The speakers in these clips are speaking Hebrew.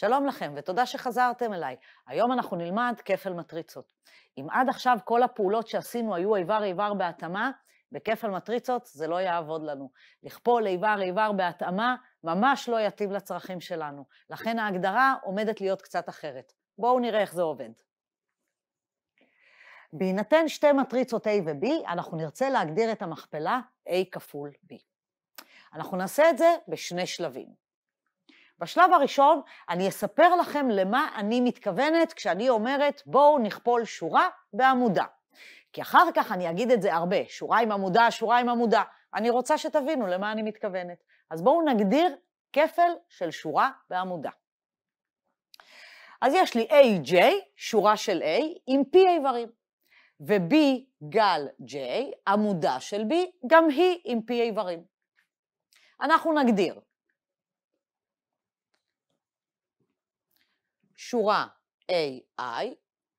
שלום לכם ותודה שחזרתם אליי. היום אנחנו נלמד כפל מטריצות. אם עד עכשיו כל הפעולות שעשינו היו איבר איבר בהתאמה, בכפל מטריצות זה לא יעבוד לנו. לכפול איבר איבר בהתאמה ממש לא יתאים לצרכים שלנו. לכן ההגדרה עומדת להיות קצת אחרת. בואו נראה איך זה עובד. בהינתן שתי מטריצות A ו-B, אנחנו נרצה להגדיר את המכפלה A כפול B. אנחנו נעשה את זה בשני שלבים. בשלב הראשון אני אספר לכם למה אני מתכוונת כשאני אומרת בואו נכפול שורה בעמודה. כי אחר כך אני אגיד את זה הרבה, שורה עם עמודה, שורה עם עמודה. אני רוצה שתבינו למה אני מתכוונת. אז בואו נגדיר כפל של שורה בעמודה. אז יש לי AJ, שורה של A, עם P איברים, ו-B גל J, עמודה של B, גם היא עם P איברים. אנחנו נגדיר שורה AI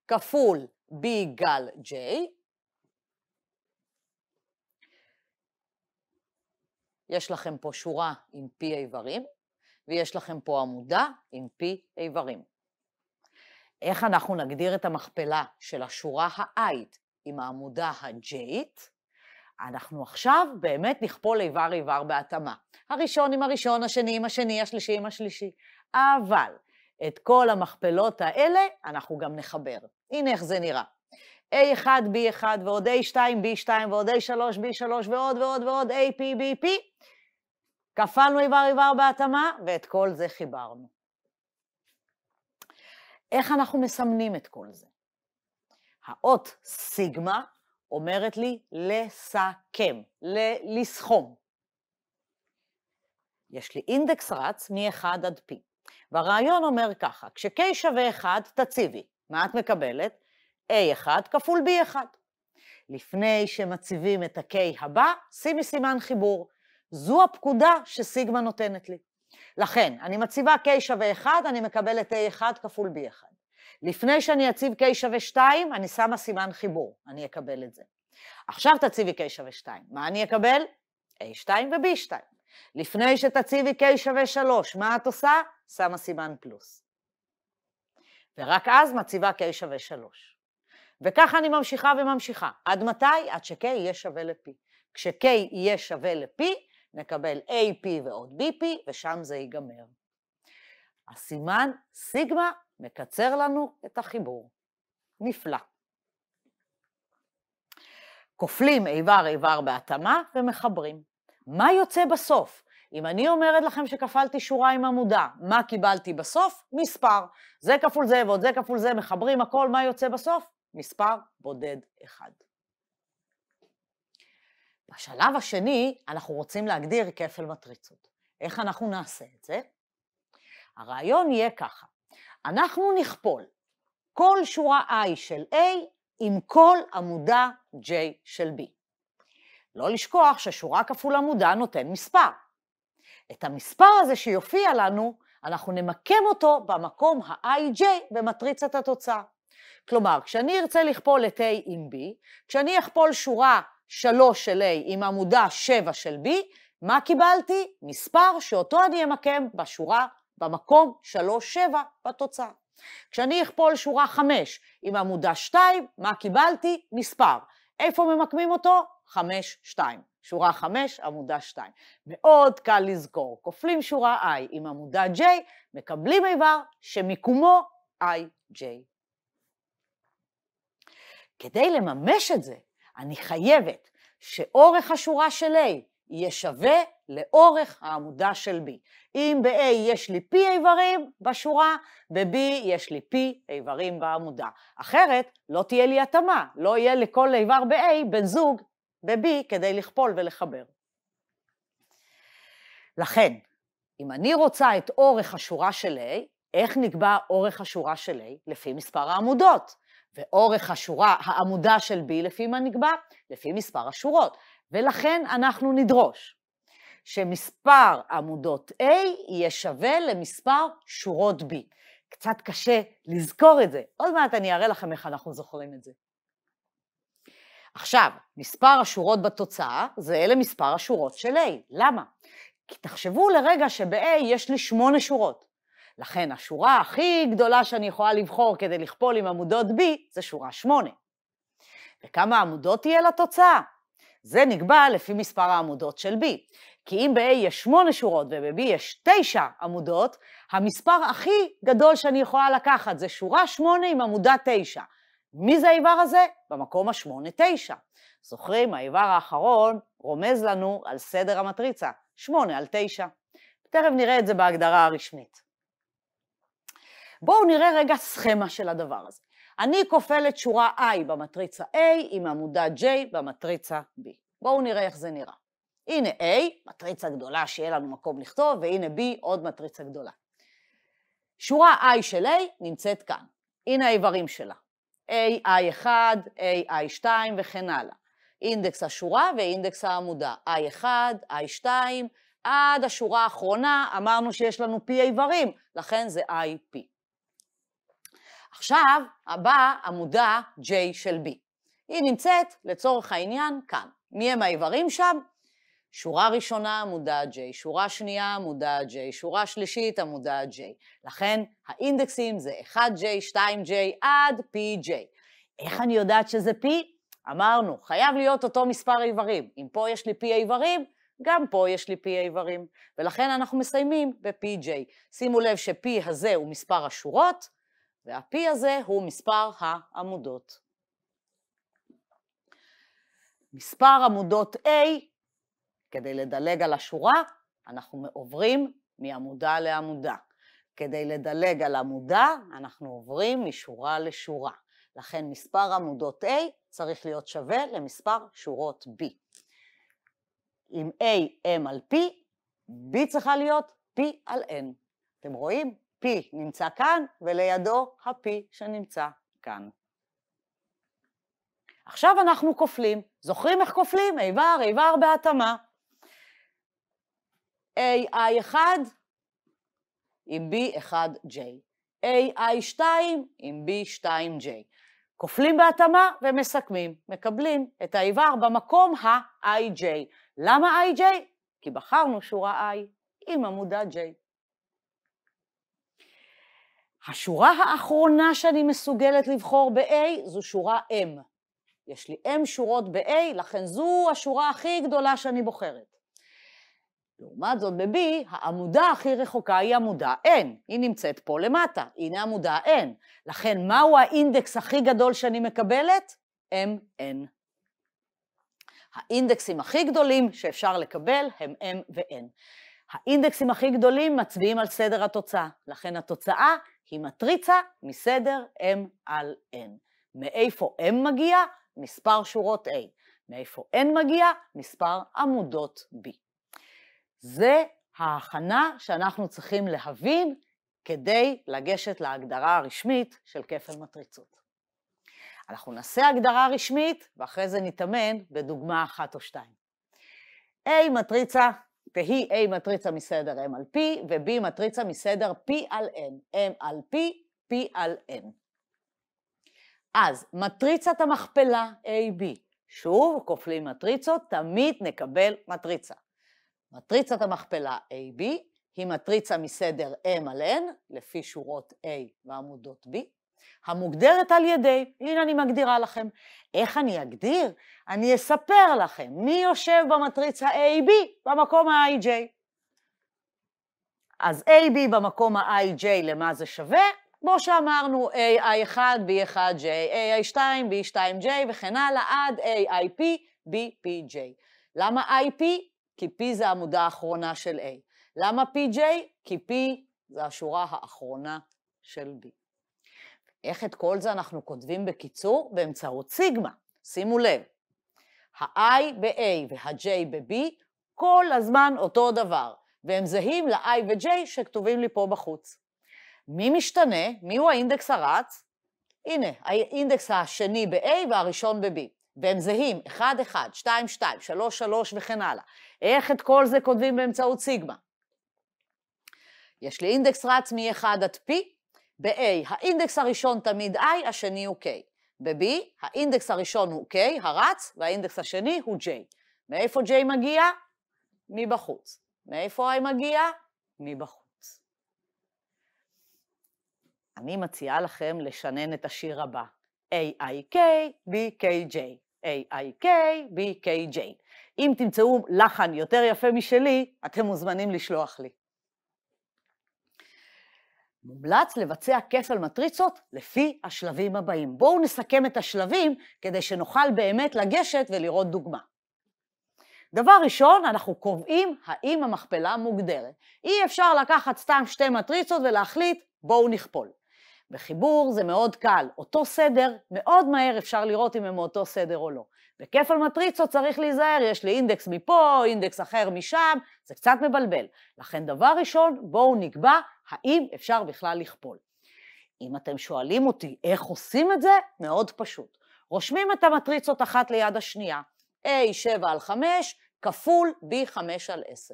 כפול B גל J, יש לכם פה שורה עם P איברים, ויש לכם פה עמודה עם P איברים. איך אנחנו נגדיר את המכפלה של השורה ה-I'ית עם העמודה ה-J'ית? אנחנו עכשיו באמת נכפול איבר איבר בהתאמה. הראשון עם הראשון, השני עם השני, השלישי עם השלישי. אבל את כל המכפלות האלה אנחנו גם נחבר. הנה איך זה נראה. A1, B1 ועוד A2, B2 ועוד A3, B3 ועוד ועוד ועוד A, P, B, P. כפלנו איבר איבר בהתאמה, ואת כל זה חיברנו. איך אנחנו מסמנים את כל זה? האות סיגמה אומרת לי לסכם, ל- לסכום. יש לי אינדקס רץ מ-1 עד P. והרעיון אומר ככה, כש-K שווה 1, תציבי. מה את מקבלת? A1 כפול B1. לפני שמציבים את ה-K הבא, שימי סימן חיבור. זו הפקודה שסיגמה נותנת לי. לכן, אני מציבה K שווה 1, אני מקבלת A1 כפול B1. לפני שאני אציב K שווה 2, אני שמה סימן חיבור, אני אקבל את זה. עכשיו תציבי K שווה 2, מה אני אקבל? A2 ו-B2. לפני שתציבי K שווה 3, מה את עושה? שמה סימן פלוס. ורק אז מציבה K שווה 3. וככה אני ממשיכה וממשיכה. עד מתי? עד ש-K יהיה שווה ל-P. כש-K יהיה שווה ל-P, נקבל AP ועוד BP, ושם זה ייגמר. הסימן סיגמה מקצר לנו את החיבור. נפלא. כופלים איבר איבר בהתאמה ומחברים. מה יוצא בסוף? אם אני אומרת לכם שכפלתי שורה עם עמודה, מה קיבלתי בסוף? מספר. זה כפול זה ועוד זה כפול זה, מחברים הכל, מה יוצא בסוף? מספר בודד אחד. בשלב השני, אנחנו רוצים להגדיר כפל מטריצות. איך אנחנו נעשה את זה? הרעיון יהיה ככה, אנחנו נכפול כל שורה i של a עם כל עמודה j של b. לא לשכוח ששורה כפול עמודה נותן מספר. את המספר הזה שיופיע לנו, אנחנו נמקם אותו במקום ה-IJ במטריצת התוצאה. כלומר, כשאני ארצה לכפול את A עם B, כשאני אכפול שורה 3 של A עם עמודה 7 של B, מה קיבלתי? מספר שאותו אני אמקם בשורה, במקום 3-7 בתוצאה. כשאני אכפול שורה 5 עם עמודה 2, מה קיבלתי? מספר. איפה ממקמים אותו? 5-2. שורה 5, עמודה 2. מאוד קל לזכור, כופלים שורה i עם עמודה j, מקבלים איבר שמיקומו ij. כדי לממש את זה, אני חייבת שאורך השורה של a יהיה שווה לאורך העמודה של b. אם ב-a יש לי p איברים בשורה, ב-b יש לי p איברים בעמודה. אחרת לא תהיה לי התאמה, לא יהיה לכל איבר ב-a בן זוג ב-B כדי לכפול ולחבר. לכן, אם אני רוצה את אורך השורה של A, איך נקבע אורך השורה של A? לפי מספר העמודות. ואורך השורה, העמודה של B, לפי מה נקבע? לפי מספר השורות. ולכן אנחנו נדרוש שמספר עמודות A יהיה שווה למספר שורות B. קצת קשה לזכור את זה. עוד מעט אני אראה לכם איך אנחנו זוכרים את זה. עכשיו, מספר השורות בתוצאה זה אלה מספר השורות של A. למה? כי תחשבו לרגע שב-A יש לי שמונה שורות. לכן השורה הכי גדולה שאני יכולה לבחור כדי לכפול עם עמודות B זה שורה 8. וכמה עמודות תהיה לתוצאה? זה נקבע לפי מספר העמודות של B. כי אם ב-A יש 8 שורות וב-B יש 9 עמודות, המספר הכי גדול שאני יכולה לקחת זה שורה 8 עם עמודה 9. מי זה האיבר הזה? במקום השמונה-תשע. זוכרים, האיבר האחרון רומז לנו על סדר המטריצה, שמונה על תשע. תכף נראה את זה בהגדרה הרשמית. בואו נראה רגע סכמה של הדבר הזה. אני כופלת שורה I במטריצה A עם עמודה J במטריצה B. בואו נראה איך זה נראה. הנה A, מטריצה גדולה שיהיה לנו מקום לכתוב, והנה B, עוד מטריצה גדולה. שורה I של A נמצאת כאן. הנה האיברים שלה. AI1, AI2 וכן הלאה. אינדקס השורה ואינדקס העמודה, I1, I2, עד השורה האחרונה אמרנו שיש לנו P איברים, לכן זה IP. עכשיו, הבא עמודה J של B. היא נמצאת, לצורך העניין, כאן. מי הם האיברים שם? שורה ראשונה עמודה J, שורה שנייה עמודה J, שורה שלישית עמודה J. לכן האינדקסים זה 1J, 2J עד PJ. איך אני יודעת שזה P? אמרנו, חייב להיות אותו מספר איברים. אם פה יש לי P איברים, גם פה יש לי P איברים. ולכן אנחנו מסיימים ב-PJ. שימו לב ש-P הזה הוא מספר השורות, וה-P הזה הוא מספר העמודות. מספר עמודות A כדי לדלג על השורה, אנחנו עוברים מעמודה לעמודה. כדי לדלג על עמודה, אנחנו עוברים משורה לשורה. לכן מספר עמודות A צריך להיות שווה למספר שורות B. אם A M על P, B צריכה להיות P על N. אתם רואים? P נמצא כאן, ולידו ה-P שנמצא כאן. עכשיו אנחנו כופלים. זוכרים איך כופלים? איבר, איבר בהתאמה. AI1 עם B1J, AI2 עם B2J. כופלים בהתאמה ומסכמים, מקבלים את האיבר במקום ה-IJ. למה IJ? כי בחרנו שורה I עם עמודה J. השורה האחרונה שאני מסוגלת לבחור ב-A זו שורה M. יש לי M שורות ב-A, לכן זו השורה הכי גדולה שאני בוחרת. לעומת זאת ב-B, העמודה הכי רחוקה היא עמודה N, היא נמצאת פה למטה, הנה עמודה N. לכן מהו האינדקס הכי גדול שאני מקבלת? MN. האינדקסים הכי גדולים שאפשר לקבל הם M ו-N. האינדקסים הכי גדולים מצביעים על סדר התוצאה, לכן התוצאה היא מטריצה מסדר M על N. מאיפה M מגיע? מספר שורות A. מאיפה N מגיע? מספר עמודות B. זה ההכנה שאנחנו צריכים להבין כדי לגשת להגדרה הרשמית של כפל מטריצות. אנחנו נעשה הגדרה רשמית ואחרי זה נתאמן בדוגמה אחת או שתיים. A מטריצה, תהי A מטריצה מסדר M על P ו-B מטריצה מסדר P על N, M על P, P על N. אז מטריצת המכפלה AB, שוב, כופלים מטריצות, תמיד נקבל מטריצה. מטריצת המכפלה AB היא מטריצה מסדר M על N, לפי שורות A ועמודות B, המוגדרת על ידי, הנה אני מגדירה לכם. איך אני אגדיר? אני אספר לכם מי יושב במטריצה AB במקום ה-IJ. אז AB במקום ה-IJ למה זה שווה? כמו שאמרנו, AI1, B1J, AI2, B2J וכן הלאה, עד AIP, BPJ. למה IP? כי P זה העמודה האחרונה של A. למה PJ? כי P זה השורה האחרונה של B. איך את כל זה אנחנו כותבים בקיצור? באמצעות סיגמה. שימו לב, ה-I ב-A וה-J ב-B כל הזמן אותו דבר, והם זהים ל-I ו-J שכתובים לי פה בחוץ. מי משתנה? מי הוא האינדקס הרץ? הנה, האינדקס השני ב-A והראשון ב-B, והם זהים, 1, 1, 2, 2, 3, 3 וכן הלאה. איך את כל זה כותבים באמצעות סיגמה? יש לי אינדקס רץ מ-1 עד P, ב-A האינדקס הראשון תמיד I, השני הוא K. ב-B האינדקס הראשון הוא K, הרץ, והאינדקס השני הוא J. מאיפה J מגיע? מבחוץ. מאיפה I מגיע? מבחוץ. אני מציעה לכם לשנן את השיר הבא: A-I-K-B-K-J. A-I-K-B-K-J. אם תמצאו לחן יותר יפה משלי, אתם מוזמנים לשלוח לי. מומלץ לבצע כפל מטריצות לפי השלבים הבאים. בואו נסכם את השלבים כדי שנוכל באמת לגשת ולראות דוגמה. דבר ראשון, אנחנו קובעים האם המכפלה מוגדרת. אי אפשר לקחת סתם שתי מטריצות ולהחליט, בואו נכפול. בחיבור זה מאוד קל, אותו סדר, מאוד מהר אפשר לראות אם הם מאותו סדר או לא. בכפל מטריצות צריך להיזהר, יש לי אינדקס מפה, אינדקס אחר משם, זה קצת מבלבל. לכן דבר ראשון, בואו נקבע האם אפשר בכלל לכפול. אם אתם שואלים אותי איך עושים את זה, מאוד פשוט. רושמים את המטריצות אחת ליד השנייה, A 7 על 5 כפול B 5 על 10.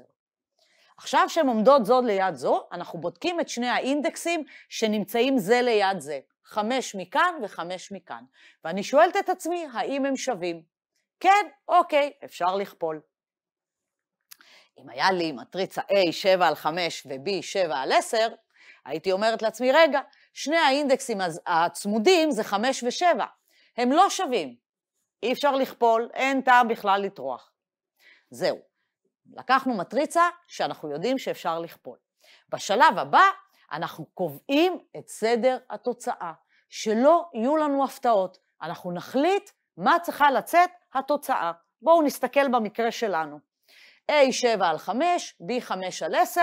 עכשיו שהן עומדות זו ליד זו, אנחנו בודקים את שני האינדקסים שנמצאים זה ליד זה. חמש מכאן וחמש מכאן. ואני שואלת את עצמי, האם הם שווים? כן, אוקיי, אפשר לכפול. אם היה לי מטריצה A 7 על 5 ו-B 7 על 10, הייתי אומרת לעצמי, רגע, שני האינדקסים הצמודים זה 5 ו-7, הם לא שווים. אי אפשר לכפול, אין טעם בכלל לטרוח. זהו, לקחנו מטריצה שאנחנו יודעים שאפשר לכפול. בשלב הבא, אנחנו קובעים את סדר התוצאה, שלא יהיו לנו הפתעות. אנחנו נחליט מה צריכה לצאת התוצאה. בואו נסתכל במקרה שלנו. A 7 על 5, B 5 על 10,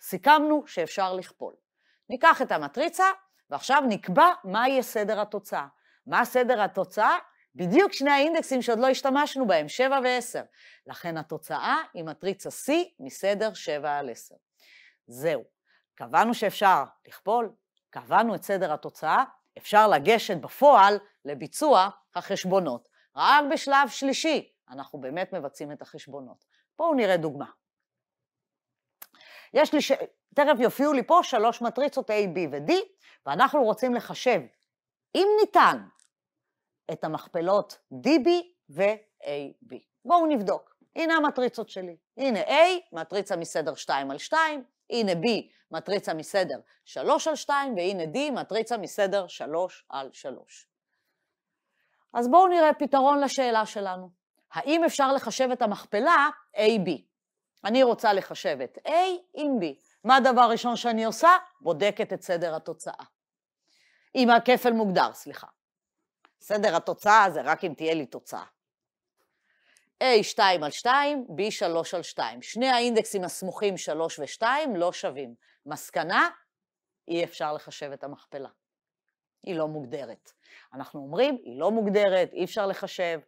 סיכמנו שאפשר לכפול. ניקח את המטריצה, ועכשיו נקבע מה יהיה סדר התוצאה. מה סדר התוצאה? בדיוק שני האינדקסים שעוד לא השתמשנו בהם, 7 ו-10. לכן התוצאה היא מטריצה C מסדר 7 על 10. זהו. קבענו שאפשר לכפול, קבענו את סדר התוצאה, אפשר לגשת בפועל לביצוע החשבונות. רק בשלב שלישי אנחנו באמת מבצעים את החשבונות. בואו נראה דוגמה. יש לי, ש... תכף יופיעו לי פה שלוש מטריצות A, B ו-D, ואנחנו רוצים לחשב, אם ניתן, את המכפלות DB ו-AB. בואו נבדוק. הנה המטריצות שלי. הנה A, מטריצה מסדר 2 על 2, הנה B, מטריצה מסדר 3 על 2, והנה D, מטריצה מסדר 3 על 3. אז בואו נראה פתרון לשאלה שלנו. האם אפשר לחשב את המכפלה AB? אני רוצה לחשב את A עם B. מה הדבר הראשון שאני עושה? בודקת את סדר התוצאה. אם הכפל מוגדר, סליחה. סדר התוצאה זה רק אם תהיה לי תוצאה. A 2 על 2, B 3 על 2. שני האינדקסים הסמוכים 3 ו-2 לא שווים. מסקנה, אי אפשר לחשב את המכפלה. היא לא מוגדרת. אנחנו אומרים, היא לא מוגדרת, אי אפשר לחשב.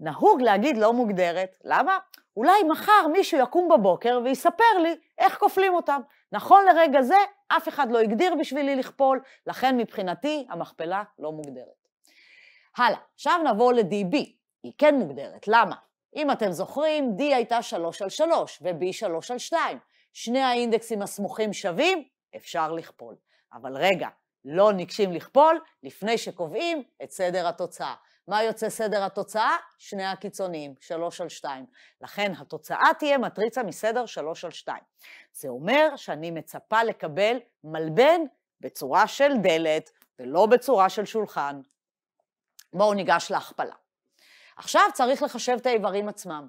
נהוג להגיד לא מוגדרת, למה? אולי מחר מישהו יקום בבוקר ויספר לי איך כופלים אותם. נכון לרגע זה, אף אחד לא הגדיר בשבילי לכפול, לכן מבחינתי המכפלה לא מוגדרת. הלאה, עכשיו נבוא ל-DB, היא כן מוגדרת, למה? אם אתם זוכרים, D הייתה 3 על 3 ו-B 3 על 2. שני האינדקסים הסמוכים שווים, אפשר לכפול. אבל רגע, לא ניגשים לכפול לפני שקובעים את סדר התוצאה. מה יוצא סדר התוצאה? שני הקיצוניים, 3 על 2. לכן התוצאה תהיה מטריצה מסדר 3 על 2. זה אומר שאני מצפה לקבל מלבן בצורה של דלת ולא בצורה של שולחן. בואו ניגש להכפלה. עכשיו צריך לחשב את האיברים עצמם.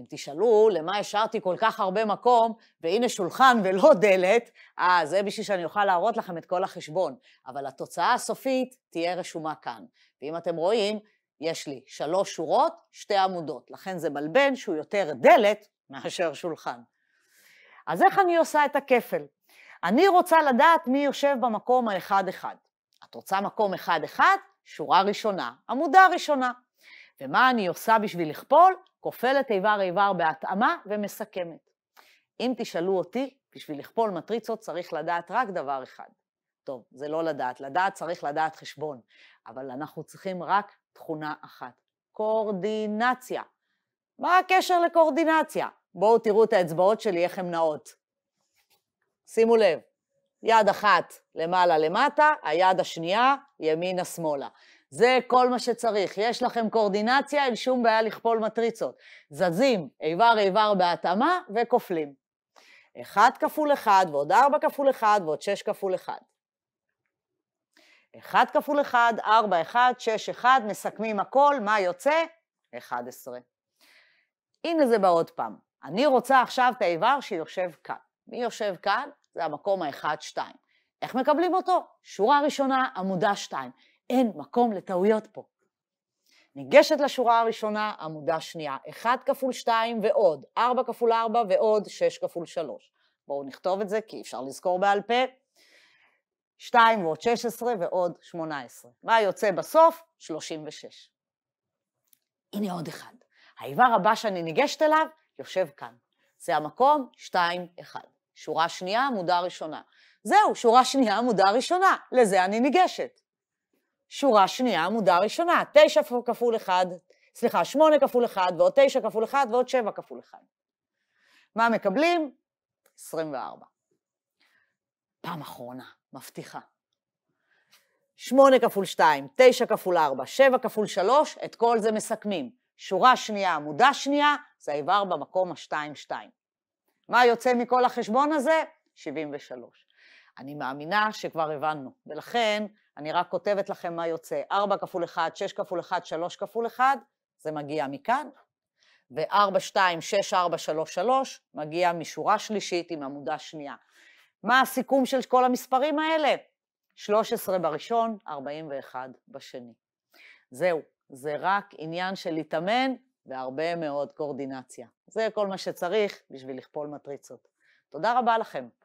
אם תשאלו למה השארתי כל כך הרבה מקום, והנה שולחן ולא דלת, אה, זה בשביל שאני אוכל להראות לכם את כל החשבון. אבל התוצאה הסופית תהיה רשומה כאן. ואם אתם רואים, יש לי שלוש שורות, שתי עמודות. לכן זה מלבן שהוא יותר דלת מאשר שולחן. אז איך אני עושה את הכפל? אני רוצה לדעת מי יושב במקום האחד-אחד. את רוצה מקום אחד-אחד? שורה ראשונה, עמודה ראשונה. ומה אני עושה בשביל לכפול? כופלת איבר איבר בהתאמה ומסכמת. אם תשאלו אותי, בשביל לכפול מטריצות צריך לדעת רק דבר אחד. טוב, זה לא לדעת, לדעת צריך לדעת חשבון, אבל אנחנו צריכים רק תכונה אחת, קורדינציה. מה הקשר לקורדינציה? בואו תראו את האצבעות שלי, איך הן נעות. שימו לב, יד אחת למעלה למטה, היד השנייה ימינה שמאלה. זה כל מה שצריך. יש לכם קואורדינציה, אין שום בעיה לכפול מטריצות. זזים איבר-איבר בהתאמה וכופלים. 1 כפול 1 ועוד 4 כפול 1 ועוד 6 כפול 1. 1 כפול 1, 4, 1, 6, 1, מסכמים הכל, מה יוצא? 11. הנה זה בעוד פעם. אני רוצה עכשיו את האיבר שיושב כאן. מי יושב כאן? זה המקום ה-1, 2. איך מקבלים אותו? שורה ראשונה, עמודה 2. אין מקום לטעויות פה. ניגשת לשורה הראשונה, עמודה שנייה, 1 כפול 2 ועוד, 4 כפול 4 ועוד, 6 כפול 3. בואו נכתוב את זה, כי אפשר לזכור בעל פה. 2 ועוד 16 ועוד 18. מה יוצא בסוף? 36. הנה עוד אחד. האיבר הבא שאני ניגשת אליו יושב כאן. זה המקום 2, 1. שורה שנייה, עמודה ראשונה. זהו, שורה שנייה, עמודה ראשונה. לזה אני ניגשת. שורה שנייה, עמודה ראשונה, 9 כפול 1, סליחה, 8 כפול 1, ועוד 9 כפול 1, ועוד 7 כפול 1. מה מקבלים? 24. פעם אחרונה, מבטיחה. 8 כפול 2, 9 כפול 4, 7 כפול 3, את כל זה מסכמים. שורה שנייה, עמודה שנייה, זה האיבר במקום ה-2-2. מה יוצא מכל החשבון הזה? 73. אני מאמינה שכבר הבנו, ולכן אני רק כותבת לכם מה יוצא, 4 כפול 1, 6 כפול 1, 3 כפול 1, זה מגיע מכאן, ו-4, 2, 6, 4, 3, 3, מגיע משורה שלישית עם עמודה שנייה. מה הסיכום של כל המספרים האלה? 13 בראשון, 41 בשני. זהו, זה רק עניין של להתאמן והרבה מאוד קורדינציה. זה כל מה שצריך בשביל לכפול מטריצות. תודה רבה לכם.